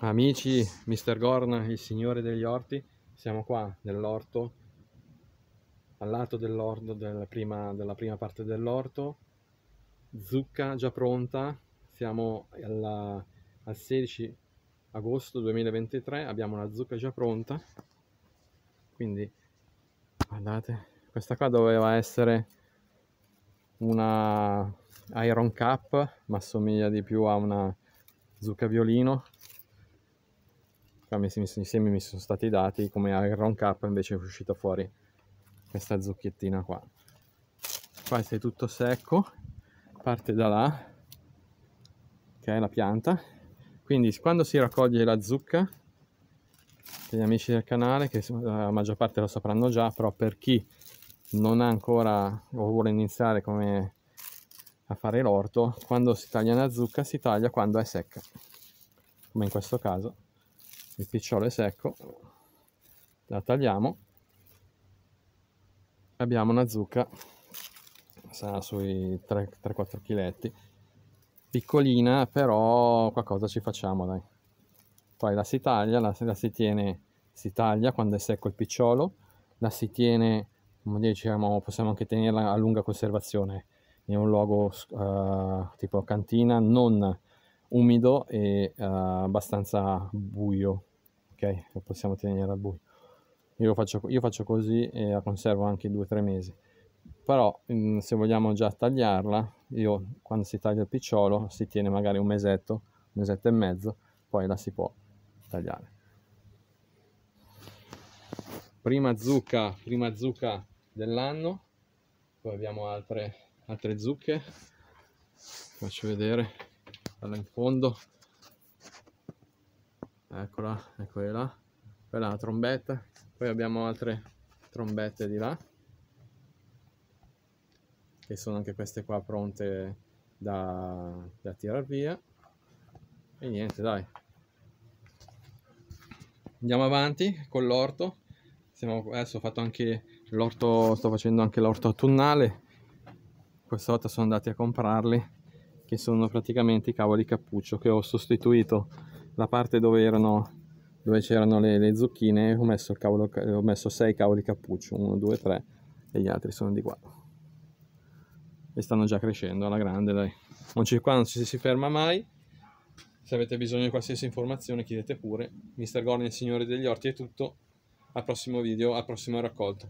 Amici, mister Gorn, il signore degli orti, siamo qua nell'orto, al lato dell'orto, della prima, della prima parte dell'orto, zucca già pronta, siamo alla, al 16 agosto 2023, abbiamo la zucca già pronta, quindi guardate, questa qua doveva essere una Iron Cup, ma somiglia di più a una zucca violino, insieme mi sono stati dati, come al round Cup invece è uscita fuori questa zucchettina qua. qua è tutto secco, parte da là, che è la pianta. Quindi quando si raccoglie la zucca, per gli amici del canale, che la maggior parte lo sapranno già, però per chi non ha ancora o vuole iniziare come a fare l'orto, quando si taglia la zucca si taglia quando è secca, come in questo caso il picciolo è secco la tagliamo abbiamo una zucca sarà sui 3-4 kg piccolina però qualcosa ci facciamo dai poi la si taglia la, la, si tiene si taglia quando è secco il picciolo la si tiene come diciamo possiamo anche tenerla a lunga conservazione in un luogo uh, tipo cantina non umido e uh, abbastanza buio ok lo possiamo tenere al buio io faccio, io faccio così e la conservo anche 2-3 mesi però mm, se vogliamo già tagliarla io quando si taglia il picciolo si tiene magari un mesetto un mesetto e mezzo poi la si può tagliare prima zucca prima zucca dell'anno poi abbiamo altre altre zucche faccio vedere dalla in fondo eccola, eccola quella è la trombetta, poi abbiamo altre trombette di là, che sono anche queste qua pronte da, da tirar via, e niente dai, andiamo avanti con l'orto, adesso ho fatto anche l'orto, sto facendo anche l'orto autunnale, questa volta sono andati a comprarli, che sono praticamente i cavoli cappuccio che ho sostituito la parte dove erano dove c'erano le, le, zucchine ho messo, cavolo, ho messo 6 cavoli cappuccio 1 2 3 e gli altri sono di qua e stanno già crescendo alla grande dai non ci, qua non ci si ferma mai se avete bisogno di qualsiasi informazione chiedete pure mister Gorni il signore degli orti è tutto al prossimo video al prossimo raccolto